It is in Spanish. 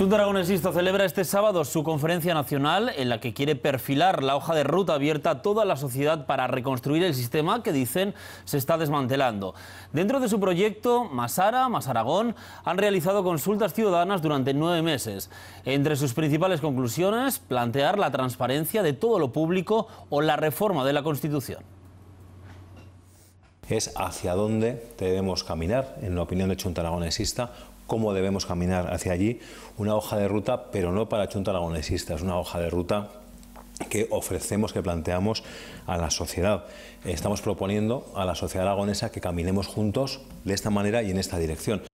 Un Aragonesista celebra este sábado su conferencia nacional en la que quiere perfilar la hoja de ruta abierta a toda la sociedad para reconstruir el sistema que dicen se está desmantelando. Dentro de su proyecto, Masara, Masaragón han realizado consultas ciudadanas durante nueve meses. Entre sus principales conclusiones, plantear la transparencia de todo lo público o la reforma de la Constitución es hacia dónde debemos caminar, en la opinión de Chunta Aragonesista, cómo debemos caminar hacia allí, una hoja de ruta, pero no para Chunta Aragonesista, es una hoja de ruta que ofrecemos, que planteamos a la sociedad. Estamos proponiendo a la sociedad aragonesa que caminemos juntos de esta manera y en esta dirección.